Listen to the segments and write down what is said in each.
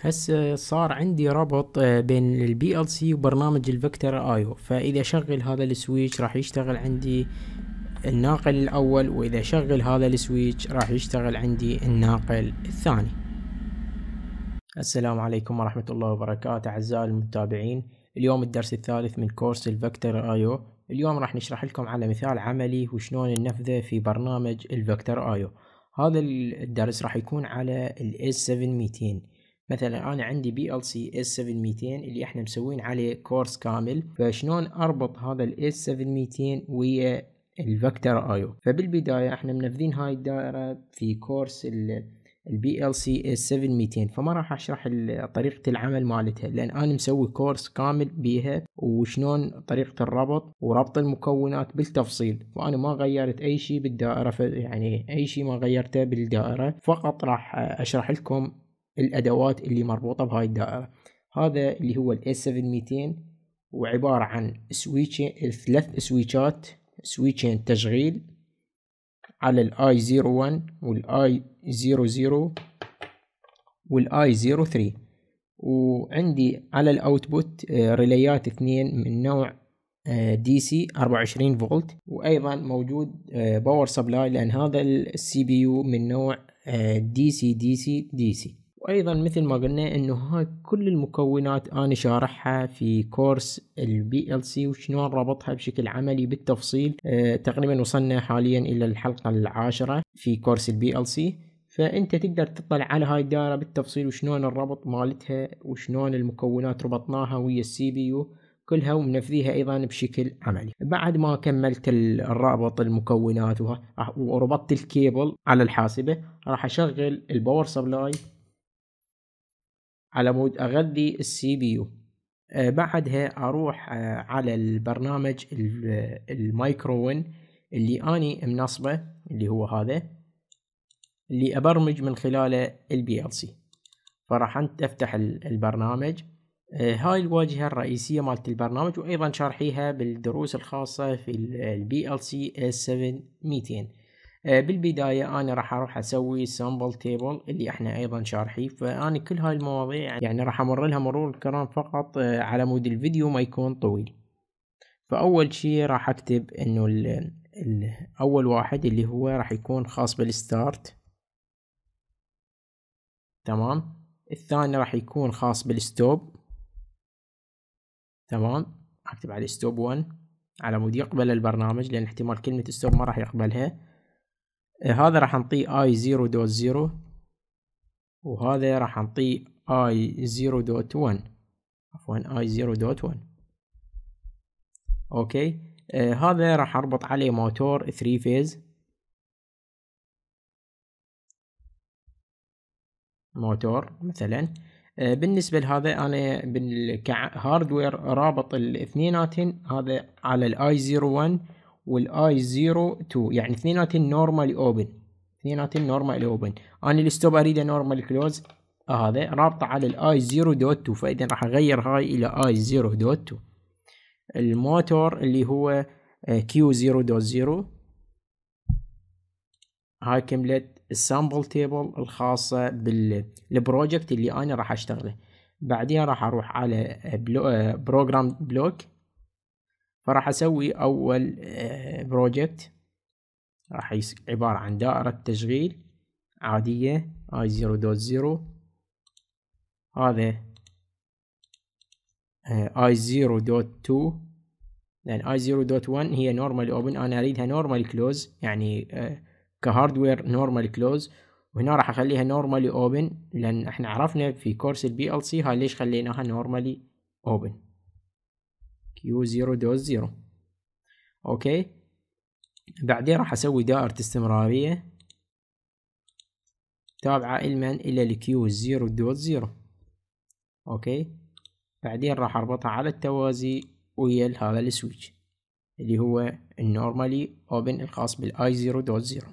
هسه صار عندي ربط آه، بين البي ال سي وبرنامج الفيكتور ايو فاذا شغل هذا السويتش راح يشتغل عندي الناقل الاول واذا شغل هذا السويتش راح يشتغل عندي الناقل الثاني السلام عليكم ورحمة الله وبركاته أعزائي المتابعين اليوم الدرس الثالث من كورس الفيكتور ايو اليوم راح نشرح لكم على مثال عملي وشلون ننفذه في برنامج الفيكتور ايو هذا الدرس راح يكون على الاس 7200 مثلا انا عندي بي ال سي اس 7200 اللي احنا مسوين عليه كورس كامل فشلون اربط هذا الاس 7200 ويا الفكتور ايو فبالبدايه احنا منفذين هاي الدائره في كورس البي ال سي اس 7200 فما راح اشرح طريقه العمل مالتها لان انا مسوي كورس كامل بيها وشلون طريقه الربط وربط المكونات بالتفصيل وانا ما غيرت اي شيء بالدائره يعني اي شيء ما غيرته بالدائره فقط راح اشرح لكم الادوات اللي مربوطه بهاي الدائره هذا اللي هو الاس 7200 وعباره عن سويتش ثلاث سويتشات سويتشين تشغيل على الاي 01 والاي 00 والاي 03 وعندي على الاوتبوت آه، ريليات اثنين من نوع دي سي 24 فولت وايضا موجود باور آه، سبلاي لان هذا السي بي يو من نوع دي سي دي سي دي سي وايضا مثل ما قلنا انه هاي كل المكونات انا شارحها في كورس البي ال سي وشلون ربطها بشكل عملي بالتفصيل أه تقريبا وصلنا حاليا الى الحلقه العاشره في كورس البي ال سي فانت تقدر تطلع على هاي الدائره بالتفصيل وشلون الربط مالتها وشلون المكونات ربطناها ويا السي بي يو كلها ومنفذيها ايضا بشكل عملي بعد ما كملت الرابط المكونات وربطت الكيبل على الحاسبه راح اشغل الباور سبلاي على مود اغذي السي بي يو بعدها اروح آه، على البرنامج المايكروون اللي اني منصبه اللي هو هذا اللي ابرمج من خلاله البي ال سي فراح انت افتح البرنامج آه، هاي الواجهة الرئيسية مالت البرنامج وايضا شارحيها بالدروس الخاصة في البي ال سي 7200 آه، بالبداية أنا راح أروح أسوي سامبل تيبل اللي احنا أيضا شارحيه فأنا كل هاي المواضيع يعني راح أمر لها مرور الكرام فقط آه، على مود الفيديو ما يكون طويل فأول شي راح أكتب إنه أول واحد اللي هو راح يكون خاص بالستارت تمام الثاني راح يكون خاص بالستوب تمام أكتب على ستوب 1 على مود يقبل البرنامج لأن احتمال كلمة ستوب ما راح يقبلها إيه، هذا راح نعطيه اي 0.0 وهذا راح نعطيه اي 0.1 عفوا اي 0.1 اوكي إيه، هذا راح اربط عليه موتور 3 فيز موتور مثلا إيه، بالنسبة لهذا أنا بالهاردوير رابط الاثنيناتن هذا على الاي 01 والاي 0 2 يعني اثنيناتهم نورمالي اوبن اثنيناتهم نورمالي اوبن انا الستوب اريده نورمالي كلوز هذا رابطه على الاي 0 دوت 2 فاذا راح اغير هاي الى اي 0 دوت 2 الموتور اللي هو آه، كيو 0 دوت 0 هاي كملت السامبل تيبل الخاصه بالبروجكت اللي انا راح اشتغله بعدين راح اروح على آه، بلو بروجرام آه، بلوك فراح اسوي اول بروجكت آه، راح عبارة عن دائرة تشغيل عادية i0.0 هذا آه، i0.2 لان i0.1 هي نورمال اوبن انا اريدها نورمال كلوز يعني آه، كهاردوير نورمال كلوز وهنا راح اخليها نورمالي اوبن لان احنا عرفنا في كورس البي ال سي هاي ليش خليناها نورمالي اوبن كيو زيرو دوز زيرو اوكي بعدين راح اسوي دائرة استمرارية تابعة علما الى الكيو زيرو دوت زيرو اوكي بعدين راح اربطها على التوازي ويا هذا السويتش اللي هو النورمالي اوبن الخاص بالاي زيرو دوت إيه، زيرو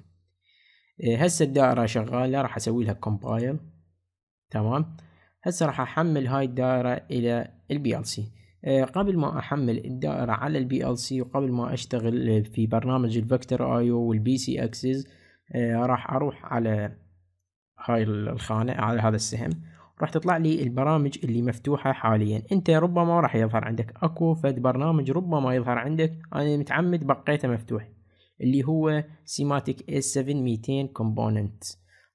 هسه الدائرة شغالة راح اسوي لها كومبايل تمام هسه راح احمل هاي الدائرة الى البي ال سي آه، قبل ما احمل الدائرة على البي ال سي وقبل ما اشتغل في برنامج الفكتور ايو والبي سي اكسس راح اروح على هاي الخانة على هذا السهم راح تطلع لي البرامج اللي مفتوحة حاليا انت ربما راح يظهر عندك اكو فد برنامج ربما يظهر عندك انا متعمد بقيته مفتوح اللي هو سيماتيك اس 7200 كومبوننت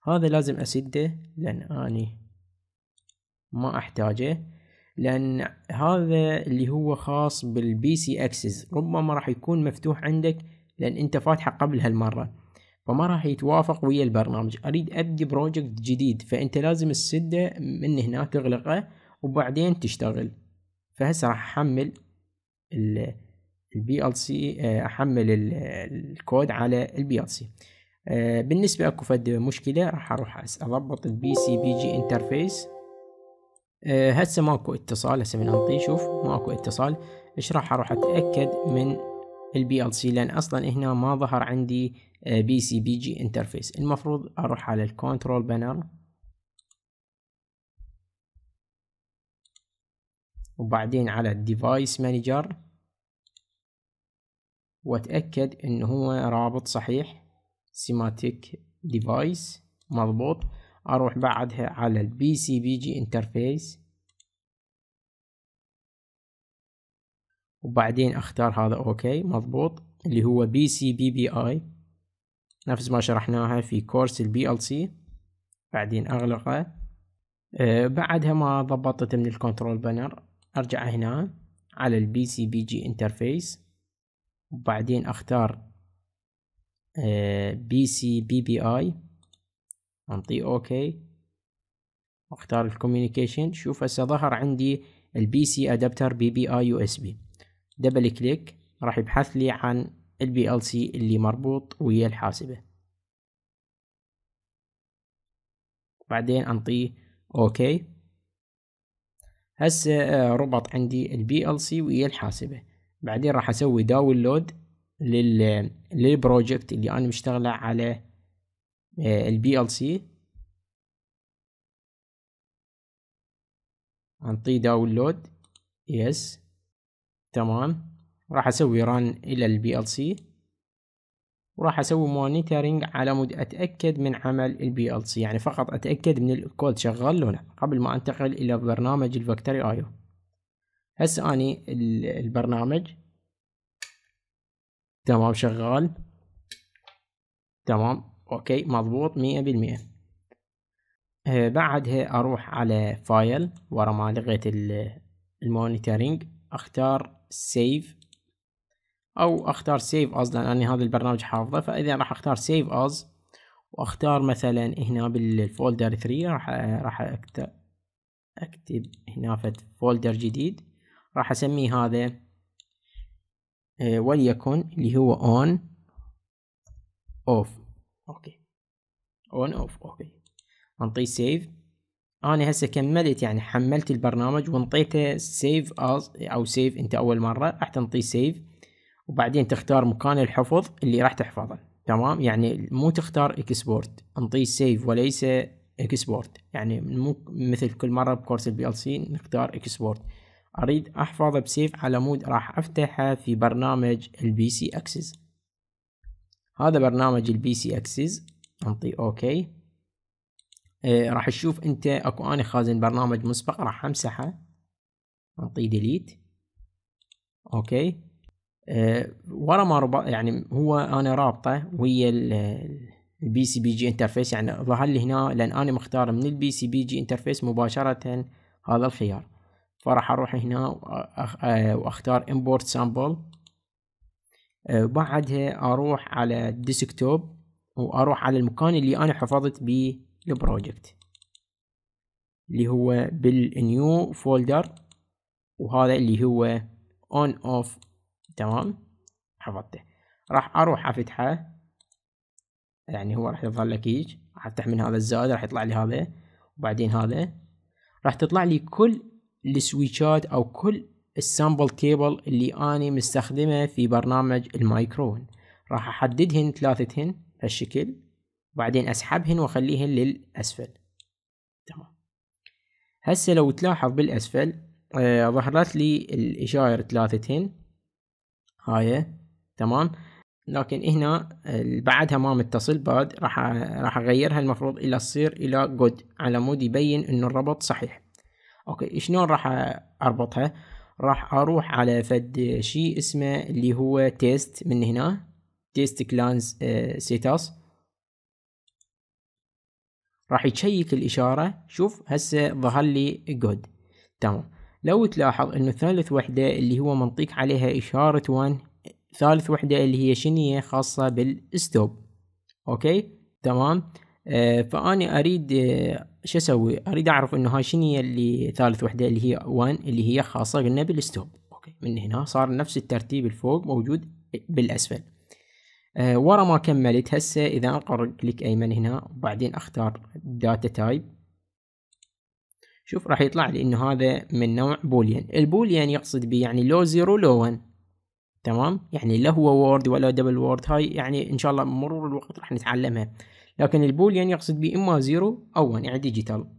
هذا لازم اسده لان اني ما احتاجه لأن هذا اللي هو خاص بالبي سي اكسس ربما راح يكون مفتوح عندك لأن أنت فاتحه قبل هالمرة فما راح يتوافق ويا البرنامج أريد أبدي بروجكت جديد فأنت لازم تسده من هنا تغلقه وبعدين تشتغل فهسه راح أحمل البي ال سي آه، أحمل الكود على البي ال سي آه، بالنسبة أكو فد مشكلة راح أروح أضبط البي سي بي جي انترفيس آه، هسه ماكو اتصال هسه من انطي شوف ماكو اتصال ايش راح اروح اتاكد من البي ال سي لان اصلا هنا ما ظهر عندي بي سي بي جي انترفيس المفروض اروح على الكنترول بانر وبعدين على الديفايس مانجر واتاكد ان هو رابط صحيح سيماتيك ديفايس مضبوط اروح بعدها على البي سي بي جي انترفيس وبعدين اختار هذا اوكي مضبوط اللي هو بي سي بي بي اي نفس ما شرحناها في كورس البي ال سي بعدين اغلقه أه بعدها ما ضبطت من الكنترول بانر ارجع هنا على البي سي بي جي انترفيس وبعدين اختار بي سي بي بي اي انطيه اوكي واختار الكوميونيكيشن شوف هسه ظهر عندي البي سي ادابتر بي بي اي يو اس بي دبل كليك راح يبحث لي عن البي ال سي اللي مربوط ويا الحاسبة بعدين انطيه اوكي هسه آه، ربط عندي البي ال سي ويا الحاسبة بعدين راح اسوي داونلود لل للبروجكت اللي انا مشتغله على البي آه، ال سي انطيه داونلود يس تمام راح اسوي ران الى البي ال سي وراح اسوي مونيتورنج على مود اتاكد من عمل البي ال سي يعني فقط اتاكد من الكود شغال ولا قبل ما انتقل الى برنامج الفكتوري ايو هسه اني البرنامج تمام شغال تمام اوكي مضبوط مية بالمية آه، بعدها اروح على فايل ورا ما لغيت المونيتورينج اختار سيف او اختار سيف از لان هذا البرنامج حافظه فاذا راح اختار سيف از واختار مثلا هنا بالفولدر 3 راح راح اكتب هنا فولدر جديد راح اسميه هذا آه، وليكن اللي هو اون اوف اوكي اون اوف اوكي انطيه سيف انا هسه كملت يعني حملت البرنامج وانطيته سيف از او سيف انت اول مره راح تنطيه سيف وبعدين تختار مكان الحفظ اللي راح تحفظه تمام يعني مو تختار اكسبورت انطيه سيف وليس اكسبورت يعني مو مثل كل مره بكورس البي ال سي نختار اكسبورت اريد احفظه بسيف على مود راح افتحه في برنامج البي سي اكسس هذا برنامج البي سي اكسس انطي اوكي آه راح تشوف انت اكو انا خازن برنامج مسبق راح امسحه انطي ديليت اوكي آه ورا ما ربط يعني هو انا رابطه ويا البي سي بي جي انترفيس يعني ظهر لي هنا لان انا مختار من البي سي بي جي انترفيس مباشره هذا الخيار فراح اروح هنا إيه، واختار امبورت سامبل بعدها اروح على الديسكتوب واروح على المكان اللي انا حفظت بيه البروجكت اللي هو بالنيو فولدر وهذا اللي هو اون اوف تمام حفظته راح اروح افتحه يعني هو راح يظهر لك هيك راح افتح من هذا الزائد راح يطلع لي هذا وبعدين هذا راح تطلع لي كل السويتشات او كل السامبل تيبل اللي اني مستخدمه في برنامج المايكرون راح أحددهن ثلاثتهن هالشكل وبعدين أسحبهن وأخليهن للأسفل تمام هسه لو تلاحظ بالأسفل آه ظهرت لي الإشاير ثلاثتهن هاي تمام لكن هنا آه، بعدها ما متصل باد راح راح اغيرها المفروض الى تصير الى جود على مود يبين انه الربط صحيح اوكي شلون راح اربطها راح اروح على فد شيء اسمه اللي هو تيست من هنا تيست كلانز آه، سيتاس راح يشيك الاشاره شوف هسه ظهر لي جود تمام لو تلاحظ انه ثالث وحده اللي هو منطيق عليها اشاره 1 ثالث وحده اللي هي شنية خاصه بالستوب اوكي تمام آه، فاني اريد آه، شو اسوي اريد اعرف انه هاي شنو هي اللي ثالث وحده اللي هي وان اللي هي خاصه قلنا بالستوب اوكي من هنا صار نفس الترتيب الفوق موجود بالاسفل أه ورا ما كملت هسه اذا انقر كليك ايمن هنا وبعدين اختار داتا تايب شوف راح يطلع لي انه هذا من نوع بوليان البوليان يقصد به يعني لو زيرو لو 1 تمام يعني لا هو وورد ولا دبل وورد هاي يعني ان شاء الله مرور الوقت راح نتعلمها لكن البوليان يعني يقصد به إما زيرو أو 1 يعني ديجيتال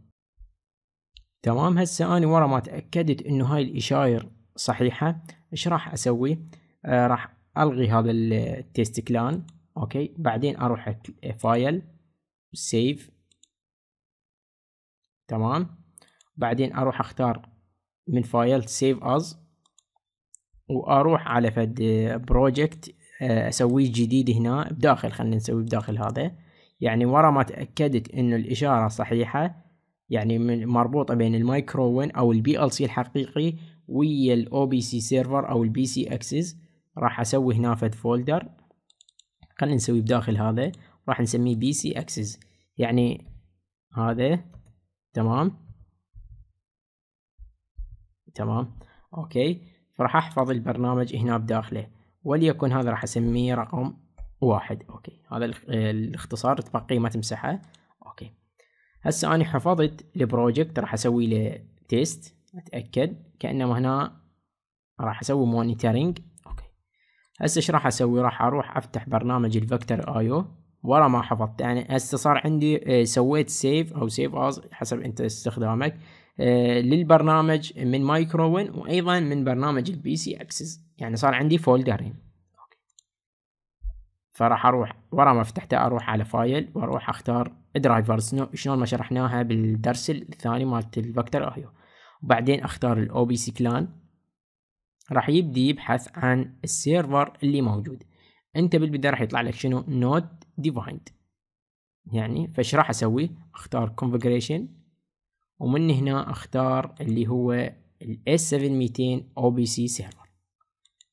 تمام هسه أنا ورا ما تأكدت إنه هاي الإشاير صحيحة إيش راح أسوي آه راح ألغي هذا التيست كلان أوكي بعدين أروح فايل سيف تمام بعدين أروح أختار من فايل سيف أز واروح على فد بروجكت آه، اسويه جديد هنا بداخل خلينا نسوي بداخل هذا يعني ورا ما تأكدت ان الإشارة صحيحة يعني من مربوطة بين المايكروون أو البي ال سي الحقيقي ويا الأو بي سي سيرفر أو البي سي أكسس راح أسوي هنا فد فولدر خلينا نسوي بداخل هذا راح نسميه بي سي أكسس يعني هذا تمام تمام أوكي فراح أحفظ البرنامج هنا بداخله وليكن هذا راح أسميه رقم واحد أوكي هذا آه، الاختصار تبقى ما تمسحه أوكي هسه أنا حفظت البروجكت راح أسوي له تيست أتأكد كأنه هنا راح أسوي مونيتورينج أوكي هسه إيش راح أسوي راح أروح أفتح برنامج الفكتور آيو ورا ما حفظت يعني هسه صار عندي آه، سويت سيف أو سيف أز حسب أنت استخدامك آه، للبرنامج من مايكرووين وأيضا من برنامج البي سي أكسس يعني صار عندي فولدرين فراح اروح ورا ما فتحته اروح على فايل واروح اختار درايفرز شلون ما شرحناها بالدرس الثاني مالت الفكتور اوهيو وبعدين اختار الاو بي سي كلان راح يبدي يبحث عن السيرفر اللي موجود انت بالبدايه راح يطلع لك شنو نوت ديفايند يعني فايش راح اسوي اختار كونفيجريشن ومن هنا اختار اللي هو الاس 7200 او بي سي سيرفر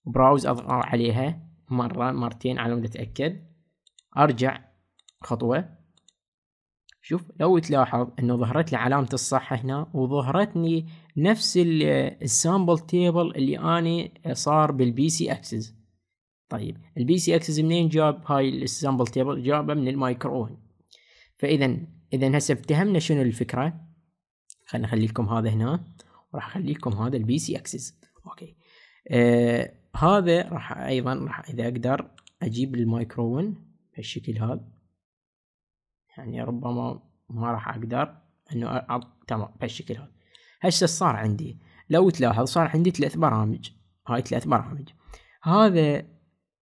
براوز اضغط عليها مرة مرتين على مود أتأكد أرجع خطوة شوف لو تلاحظ انه ظهرت لي علامة الصح هنا وظهرتني نفس السامبل تيبل اللي اني صار بالبي سي اكسس طيب البي سي اكسس منين جاب هاي السامبل تيبل جابه من المايكرو اون فاذا اذا هسه افتهمنا شنو الفكرة خلينا نخلي لكم هذا هنا وراح اخلي لكم هذا البي سي اكسس اوكي أه هذا راح ايضا راح اذا اقدر اجيب المايكروون بهالشكل هذا يعني ربما ما راح اقدر انه أ... تمام بهالشكل هذا هسه صار عندي لو تلاحظ صار عندي ثلاث برامج هاي ثلاث برامج هذا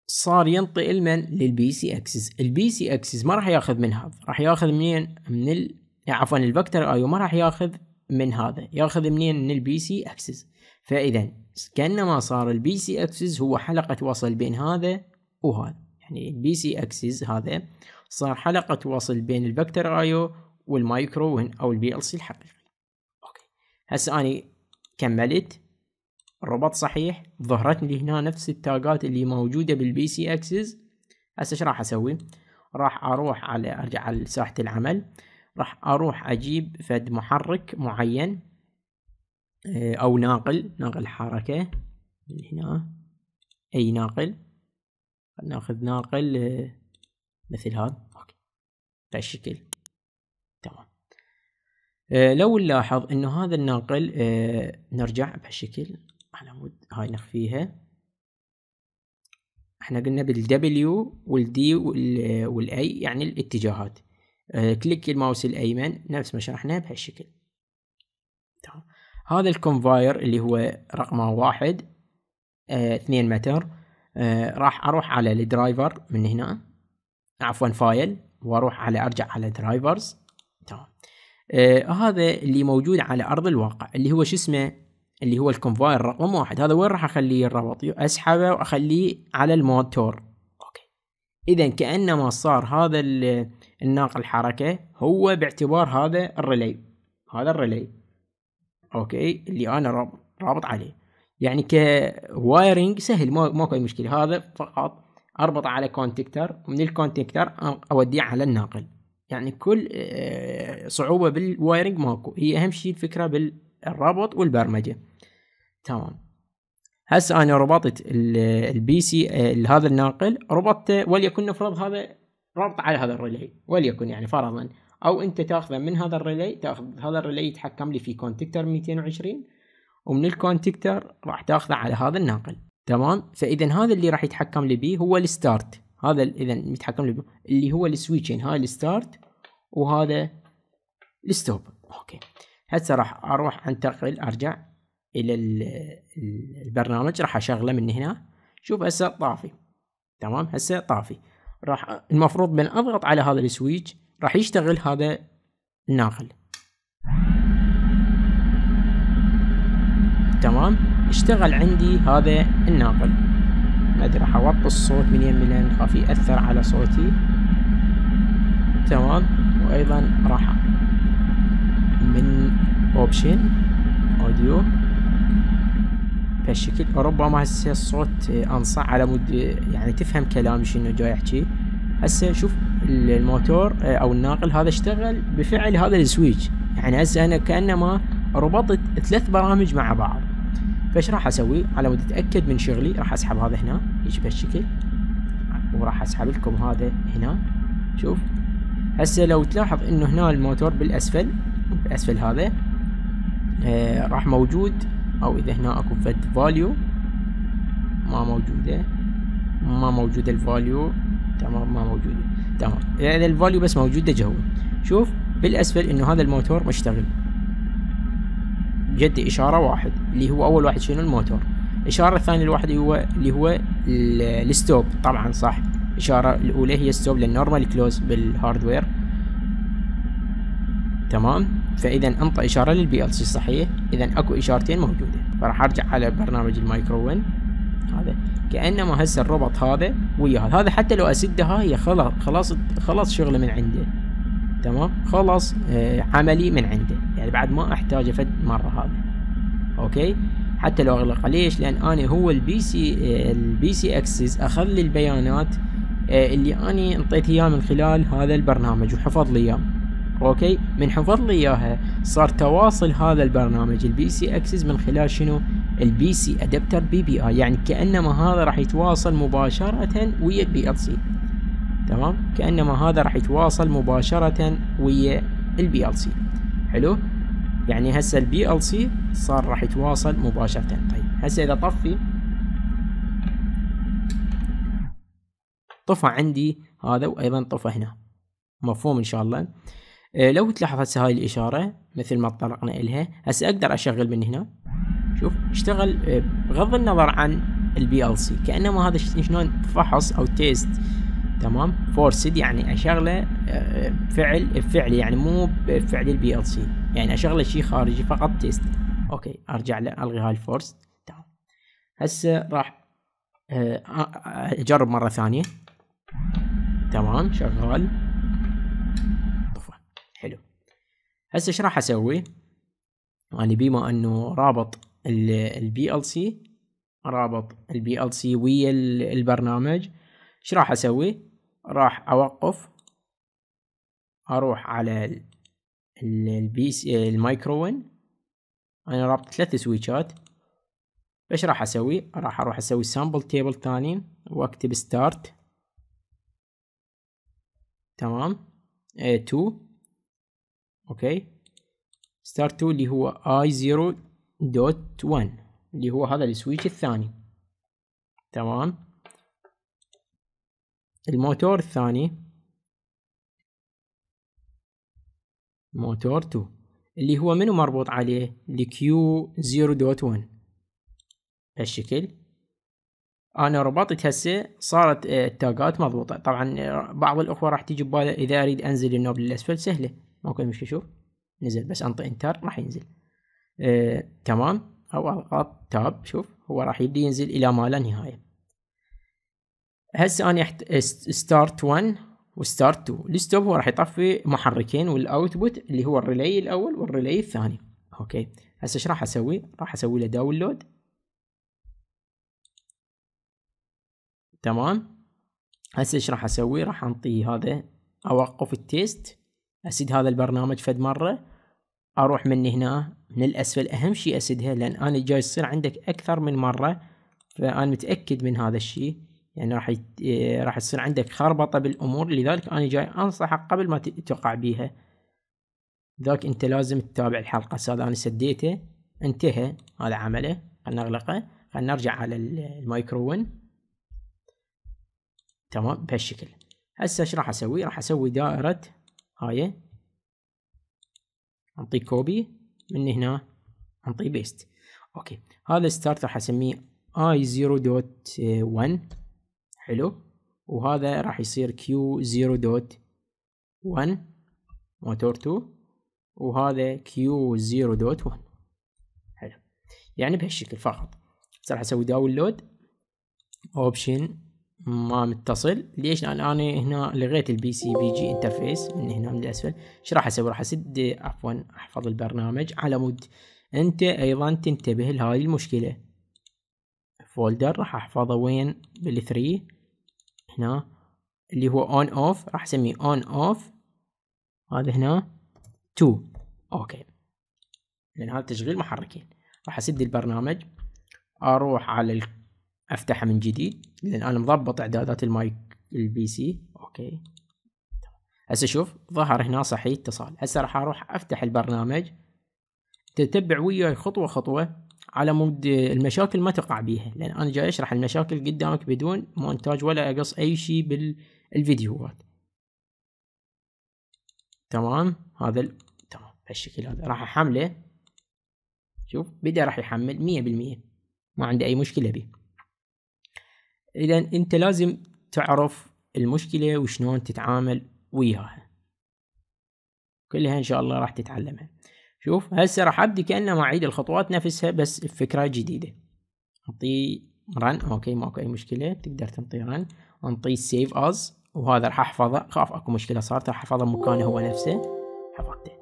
صار ينطي المن للبي سي اكسس البي سي اكسس ما راح ياخذ من هذا راح ياخذ منين من ال... عفوا الفكتور ايو ما راح ياخذ من هذا ياخذ منين من البي سي اكسس فاذا اكسس كانما صار البي سي اكسس هو حلقه وصل بين هذا وهذا يعني البي سي اكسس هذا صار حلقه وصل بين الفكتور ايو والمايكرو او البي ال سي الحقيقي اوكي هسه اني كملت الربط صحيح ظهرت لي هنا نفس التاجات اللي موجوده بالبي سي اكسس هسه ايش راح اسوي راح اروح على ارجع على ساحه العمل راح اروح اجيب فد محرك معين آه، او ناقل ناقل حركة من هنا اي ناقل ناخذ ناقل آه، مثل هذا اوكي بهالشكل تمام آه، لو نلاحظ انه هذا الناقل نرجع بهالشكل على مود هاي نخفيها احنا قلنا بالدبليو والدي والاي يعني الاتجاهات كليك الماوس الايمن نفس ما شرحنا بهالشكل تمام هذا الكونفاير اللي هو رقمه واحد آه، اثنين متر آه راح اروح على الدرايفر من هنا عفوا فايل واروح على ارجع على درايفرز تمام آه هذا اللي موجود على ارض الواقع اللي هو شو اسمه اللي هو الكونفاير رقم واحد هذا وين راح اخليه الربط اسحبه واخليه على الموتور اوكي اذا كانما صار هذا الناقل حركه هو باعتبار هذا الريلي هذا الريلي اوكي اللي انا رابط عليه يعني كوايرنج سهل ما ماكو اي مشكله هذا فقط اربط على كونتكتر ومن الكونتكتر اوديه على الناقل يعني كل آه، صعوبه بالوايرنج ماكو هي اهم شيء الفكره بالربط والبرمجه تمام هسه انا ربطت البي سي آه، هذا الناقل ربطته وليكن نفرض هذا ربط على هذا الريلي وليكن يعني فرضا او انت تاخذه من هذا الريلي تاخذ هذا الريلي يتحكم لي في كونتكتر 220 ومن الكونتكتر راح تاخذه على هذا الناقل تمام فاذا هذا اللي راح يتحكم لي بيه هو الستارت هذا اذا يتحكم لي اللي هو السويتشين هاي الستارت وهذا الستوب اوكي هسه راح اروح انتقل ارجع الى البرنامج راح اشغله من هنا شوف هسه طافي تمام هسه طافي راح المفروض من اضغط على هذا السويتش راح يشتغل هذا الناقل تمام اشتغل عندي هذا الناقل ما ادري راح اوطي الصوت من يمي لان خاف ياثر على صوتي تمام وايضا راح من اوبشن اوديو بهالشكل ربما هسه الصوت انصع على مود يعني تفهم كلامي شنو جاي احكي هسه شوف الموتور آه، او الناقل هذا اشتغل بفعل هذا السويتش يعني هسه انا كانما ربطت ثلاث برامج مع بعض فايش راح اسوي على مود اتاكد من شغلي راح اسحب هذا هنا يجي بهالشكل وراح اسحب لكم هذا هنا شوف هسه لو تلاحظ انه هنا الموتور بالاسفل بالاسفل هذا آه راح موجود او اذا هنا اكو فد فاليو ما موجوده ما موجوده الفاليو تمام ما موجوده تمام يعني الفاليو بس موجوده جوا شوف بالاسفل انه هذا الموتور مشتغل جد اشاره واحد اللي هو اول واحد شنو الموتور الاشاره الثانيه الواحد هو اللي هو الستوب طبعا صح الاشاره الاولى هي ستوب للنورمال كلوز بالهاردوير تمام فاذا انطى اشاره للبي ال سي صحيح اذا اكو اشارتين موجوده فراح ارجع على برنامج المايكرو المايكرووين هذا كانما هسه الربط هذا ويا هذا حتى لو اسدها هي خلاص خلاص خلاص شغله من عنده تمام خلاص آه، عملي من عنده يعني بعد ما احتاج فد مره هذا اوكي حتى لو اغلق ليش لان انا هو البي سي آه، البي سي اكسس اخذ لي البيانات آه، اللي اني انطيت اياه من خلال هذا البرنامج وحفظ لي اياه اوكي من حفظ لي اياها صار تواصل هذا البرنامج البي سي اكسس من خلال شنو البي سي ادابتر بي بي اي يعني كانما هذا راح يتواصل مباشره ويا البي ال سي تمام كانما هذا راح يتواصل مباشره ويا البي ال سي حلو يعني هسه البي ال سي صار راح يتواصل مباشره طيب هسه اذا طفي طفى عندي هذا وايضا طفى هنا مفهوم ان شاء الله إيه، لو تلاحظ هسه هاي الاشاره مثل ما تطرقنا الها هسه اقدر اشغل من هنا شوف اشتغل إيه، بغض النظر عن البي ال سي كانما هذا شلون فحص او تيست تمام فورسد يعني اشغله إيه، فعل فعلي يعني مو بفعل البي ال سي يعني اشغله شيء خارجي فقط تيست اوكي ارجع له الغي هاي الفورس تمام هسه راح اجرب مره ثانيه تمام شغال هسه ايش راح اسوي يعني بما انه رابط البي ال سي رابط البي ال سي ويا البرنامج ايش راح اسوي راح اوقف اروح على البي سي المايكروين انا رابط ثلاث سويتشات ايش راح اسوي راح اروح اسوي سامبل تيبل ثاني واكتب ستارت تمام 2 اوكي ستار 2 اللي هو اي 0 دوت 1 اللي هو هذا السويتش الثاني تمام الموتور الثاني موتور 2 اللي هو منو مربوط عليه لكيو ون بهالشكل انا ربطت هسه صارت آه، التاقات مضبوطه طبعا آه، بعض الاخوه راح تيجي بباله اذا اريد انزل النوب للاسفل سهله ماكو مشكله شوف نزل بس انطي انتر راح ينزل آه تمام او اضغط تاب شوف هو راح يبدي ينزل الى ما لا نهايه هسه انا احت... ستارت 1 وستارت 2 الستوب هو راح يطفي محركين والاوتبوت اللي هو الريلي الاول والريلي الثاني اوكي هسه ايش راح اسوي راح اسوي له داونلود تمام هسه ايش راح اسوي راح انطيه هذا اوقف التيست اسد هذا البرنامج فد مره اروح من هنا من الاسفل اهم شيء اسدها لان انا جاي يصير عندك اكثر من مره فانا متاكد من هذا الشيء يعني راح يت... إيه، راح تصير عندك خربطه بالامور لذلك انا جاي انصحك قبل ما تقع بيها ذاك انت لازم تتابع الحلقه هذا انا سديته انتهى هذا عمله خلنا نغلقه خلنا نرجع على المايكروون تمام بهالشكل هسه ايش راح اسوي راح اسوي دائره هاي انطي كوبي من هنا انطي بيست اوكي هذا الستارت راح اسميه اي 0 دوت 1 حلو وهذا راح يصير كيو 0 دوت 1 موتور 2 وهذا كيو 0 دوت 1 حلو يعني بهالشكل فقط راح اسوي داونلود اوبشن ما متصل ليش لان انا هنا لغيت البي سي بي جي انترفيس من هنا من الاسفل ايش راح اسوي راح اسد عفوا احفظ البرنامج على مود انت ايضا تنتبه لهذه المشكله فولدر راح احفظه وين بالثري هنا اللي هو اون اوف راح اسميه اون اوف هذا هنا تو اوكي لان هذا تشغيل محركين راح اسد البرنامج اروح على افتحها من جديد لان انا مضبط اعدادات المايك البي سي اوكي هسه شوف ظهر هنا صحيح اتصال هسه راح اروح افتح البرنامج تتبع وياي خطوه خطوه على مود المشاكل ما تقع بيها لان انا جاي اشرح المشاكل قدامك بدون مونتاج ولا اقص اي شيء بالفيديوهات تمام هذا ال... تمام بهالشكل هذا راح احمله شوف بدا راح يحمل مية بالمية ما عندي اي مشكله به اذا انت لازم تعرف المشكله وشلون تتعامل وياها كلها ان شاء الله راح تتعلمها شوف هسه راح ابدي كانما اعيد الخطوات نفسها بس بفكره جديده انطي رن اوكي ماكو اي مشكله تقدر تنطي رن انطي سيف از وهذا راح احفظه خاف اكو مشكله صارت راح احفظه مكانه هو نفسه حفظته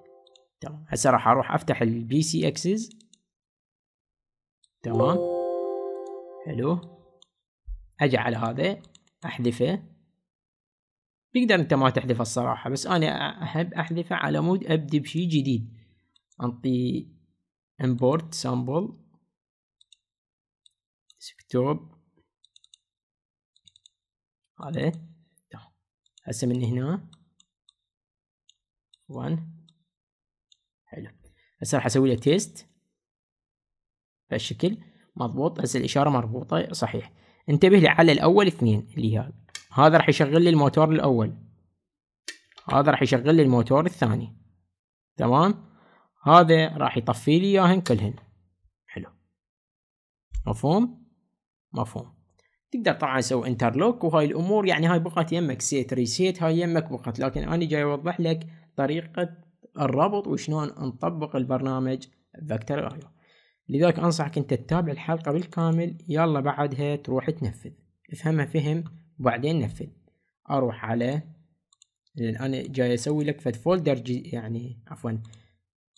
تمام هسه راح اروح افتح البي سي اكسس تمام حلو اجي على هذا احذفه تقدر انت ما تحذفه الصراحة بس انا احب احذفه على مود ابدي بشي جديد انطي import sample desktop هذا هسه من هنا 1 حلو هسه راح اسوي له تيست بهالشكل مضبوط هسه الاشاره مربوطه صحيح انتبه على الاول اثنين اللي هذا هذا راح يشغل لي الموتور الاول هذا راح يشغل لي الموتور الثاني تمام هذا راح يطفي لي اياهن كلهن حلو مفهوم مفهوم تقدر طبعا تسوي انترلوك وهاي الامور يعني هاي بقت يمك سيت ريسيت هاي يمك بقت لكن انا جاي اوضح لك طريقه الربط وشلون نطبق البرنامج فيكتور ايو لذلك أنصحك أنت تتابع الحلقة بالكامل يلا بعدها تروح تنفذ افهمها فهم وبعدين نفذ أروح على لأن أنا جاي أسوي لك فد فولدر جي يعني عفوا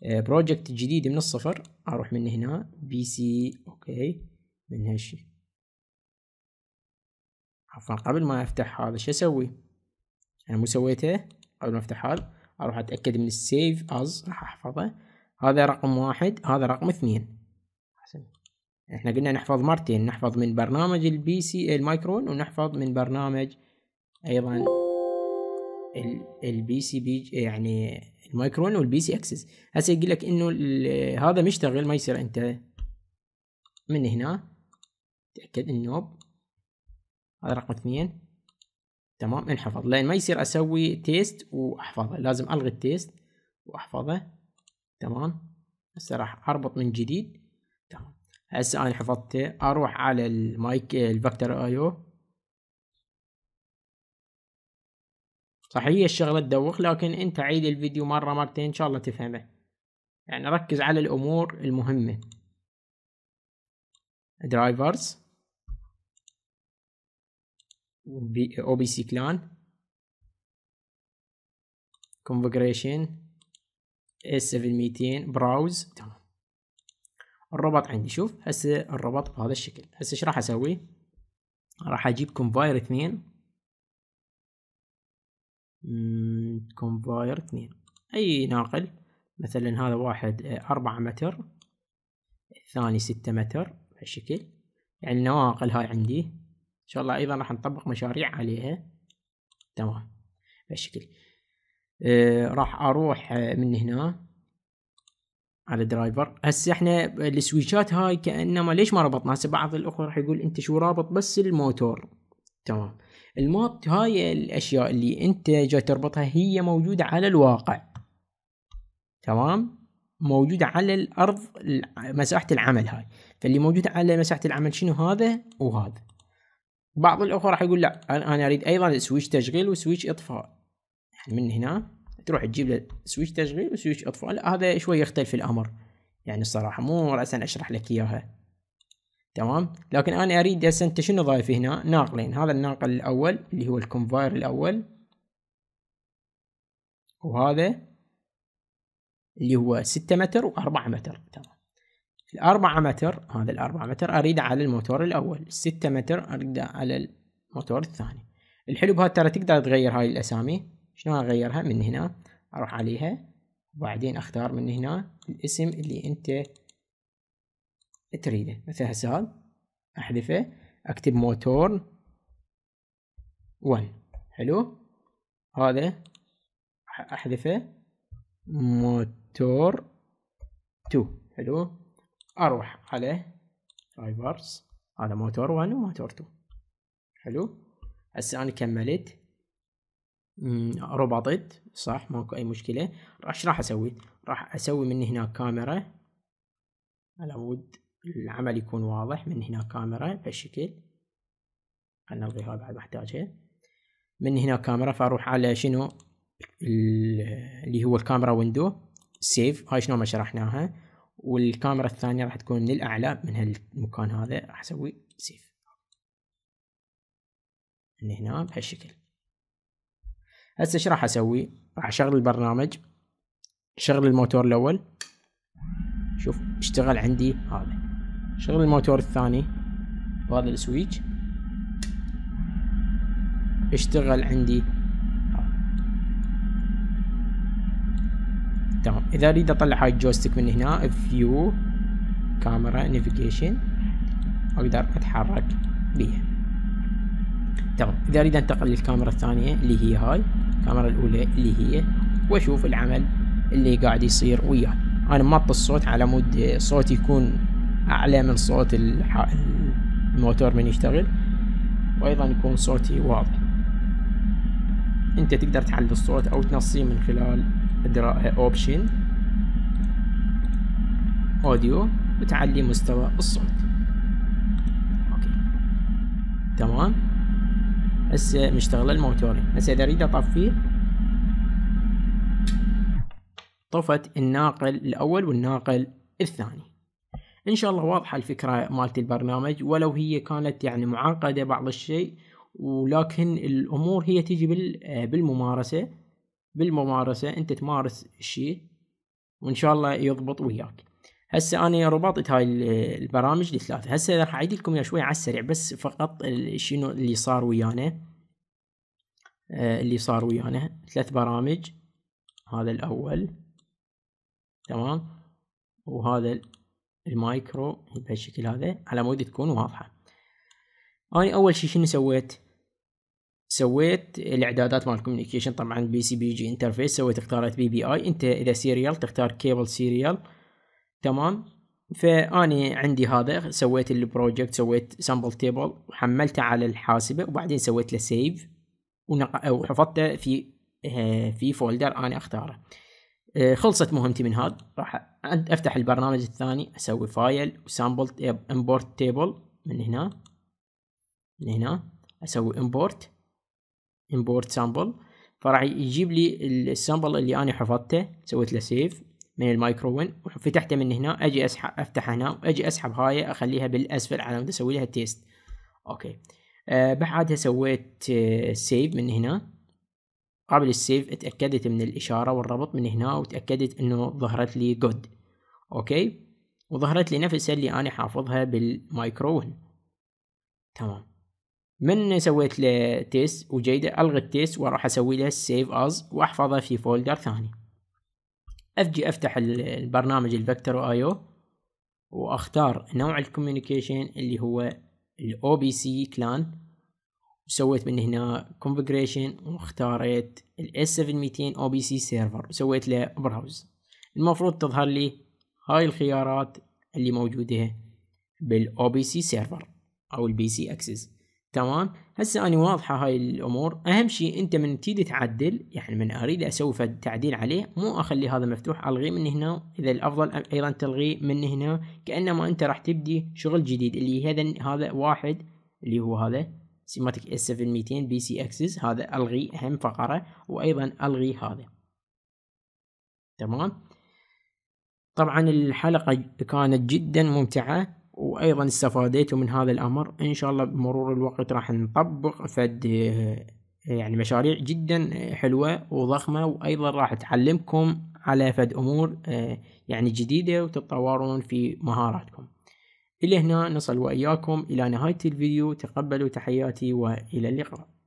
بروجكت آه، جديد من الصفر أروح من هنا بي سي أوكي من هالشي عفوا قبل ما أفتح هذا شو أسوي أنا مو سويته قبل ما أفتح هذا أروح أتأكد من السيف أز راح أحفظه هذا رقم واحد هذا رقم اثنين احسن احنا قلنا نحفظ مرتين نحفظ من برنامج البي سي المايكرون ونحفظ من برنامج ايضا البي سي بي يعني المايكرون والبي سي اكسس هسه يقول لك انه هذا مشتغل ما يصير انت من هنا تاكد النوب هذا رقم اثنين تمام انحفظ لان ما يصير اسوي تيست واحفظه لازم الغي التيست واحفظه تمام هسه راح اربط من جديد هسه انا حفظته اروح على المايك الفكتور او صحيح الشغلة تدوخ لكن انت عيد الفيديو مرة مرتين ان شاء الله تفهمه يعني ركز على الامور المهمة درايفرز او بي سي كلان configuration S7200 براوز تمام الربط عندي شوف هسه الربط بهذا الشكل هسه ايش راح اسوي راح اجيب كومباير اثنين كومباير اثنين اي ناقل مثلا هذا واحد آه، اربعة متر الثاني ستة متر بهالشكل يعني النواقل هاي عندي ان شاء الله ايضا راح نطبق مشاريع عليها تمام بهالشكل آه راح اروح آه، من هنا على درايفر هسه احنا السويتشات هاي كانما ليش ما ربطنا هسه بعض الاخوه راح يقول انت شو رابط بس الموتور تمام الموت هاي الاشياء اللي انت جاي تربطها هي موجوده على الواقع تمام موجودة على الأرض مساحة العمل هاي فاللي موجود على مساحة العمل شنو هذا وهذا بعض الأخوة راح يقول لا أنا أريد أيضا سويتش تشغيل وسويتش إطفاء يعني من هنا تروح تجيب له سويتش تشغيل وسويتش اطفاء لا هذا شوي يختلف الامر يعني الصراحه مو راسا اشرح لك اياها تمام لكن انا اريد هسه انت شنو ضايف هنا ناقلين هذا الناقل الاول اللي هو الكونفاير الاول وهذا اللي هو ستة متر وأربعة متر تمام الأربعة متر هذا الأربعة متر أريده على الموتور الأول 6 متر أريده على الموتور الثاني الحلو بهذا ترى تقدر تغير هاي الأسامي شلون اغيرها من هنا اروح عليها وبعدين اختار من هنا الاسم اللي انت تريده مثل هسه احذفه اكتب موتور 1 حلو هذا احذفه موتور 2 حلو اروح على فايبرز هذا موتور 1 وموتور 2 حلو هسه انا كملت ربطت صح ماكو اي مشكله ايش راح اسوي راح اسوي من هنا كاميرا مود العمل يكون واضح من هنا كاميرا بهالشكل خلنا نلغي هاي بعد محتاجه من هنا كاميرا فاروح على شنو اللي هو الكاميرا ويندو سيف هاي شنو ما شرحناها والكاميرا الثانيه راح تكون من الاعلى من هالمكان هذا راح اسوي سيف من هنا بهالشكل هسه ايش راح اسوي راح اشغل البرنامج شغل الموتور الاول شوف اشتغل عندي هذا شغل الموتور الثاني وهذا السويتش اشتغل عندي تمام اذا اريد اطلع هاي الجويستيك من هنا فيو كاميرا نافيجيشن اقدر اتحرك بيها تمام اذا اريد انتقل للكاميرا الثانية اللي هي هاي الكاميرا الاولى اللي هي واشوف العمل اللي قاعد يصير وياه انا موطي الصوت على مود صوت يكون اعلى من صوت الموتور من يشتغل وايضا يكون صوتي واضح انت تقدر تعلي الصوت او تنصيه من خلال اوبشن اوديو وتعلي مستوى الصوت اوكي تمام هسه مشتغل الموتوري هسه اذا اريد اطفيه طفت الناقل الاول والناقل الثاني ان شاء الله واضحه الفكره مالت البرنامج ولو هي كانت يعني معقده بعض الشيء ولكن الامور هي تيجي بالممارسه بالممارسه انت تمارس الشيء وان شاء الله يضبط وياك هسه انا ربطت هاي البرامج الثلاثه هسه راح اعيد لكم شوي على السريع بس فقط شنو اللي صار ويانا آه، اللي صار ويانا ثلاث برامج هذا الاول تمام وهذا المايكرو بهالشكل هذا على مود تكون واضحه انا اول شيء شنو سويت سويت الاعدادات مال الكوميونيكيشن طبعا بي سي بي جي انترفيس سويت اختارت بي بي اي انت اذا سيريال تختار كيبل سيريال تمام فاني عندي هذا سويت البروجكت سويت سامبل تيبل وحملته على الحاسبه وبعدين سويت له سيف وحفظته في آه، في فولدر انا اختاره آه، خلصت مهمتي من هذا راح افتح البرنامج الثاني اسوي فايل وسامبل امبورت تيبل من هنا من هنا اسوي امبورت امبورت سامبل فراح يجيب لي السامبل اللي انا حفظته سويت له سيف من المايكروون وفتحته من هنا اجي اسحب افتح هنا واجي اسحب هاي اخليها بالاسفل على مود اسوي لها تيست اوكي أه بعدها سويت أه سيف من هنا قبل السيف اتاكدت من الاشاره والربط من هنا وتاكدت انه ظهرت لي جود اوكي وظهرت لي نفسها اللي انا حافظها بالمايكروون تمام من سويت له تيست وجيده الغي التيست واروح اسوي له سيف از واحفظه في فولدر ثاني اجي افتح البرنامج الفكتور اي او واختار نوع الكوميونيكيشن اللي هو الاو بي سي كلان وسويت من هنا كونفيجريشن واختاريت الاس 700 او بي سي سيرفر وسويت له براوز المفروض تظهر لي هاي الخيارات اللي موجوده بالاو بي سي سيرفر او البي سي اكسس تمام هسه انا واضحه هاي الامور اهم شيء انت من تيجي تعدل يعني من اريد اسوي تعديل عليه مو اخلي هذا مفتوح الغيه من هنا اذا الافضل ايضا تلغيه من هنا كانما انت راح تبدي شغل جديد اللي هذا هذا واحد اللي هو هذا سيماتيك اس 700 بي سي اكسس هذا الغي اهم فقره وايضا الغي هذا تمام طبعا الحلقه كانت جدا ممتعه وايضا استفاديتوا من هذا الامر ان شاء الله بمرور الوقت راح نطبق فد يعني مشاريع جدا حلوة وضخمة وايضا راح تعلمكم على فد امور يعني جديدة وتتطورون في مهاراتكم إلى هنا نصل وإياكم إلى نهاية الفيديو تقبلوا تحياتي وإلى اللقاء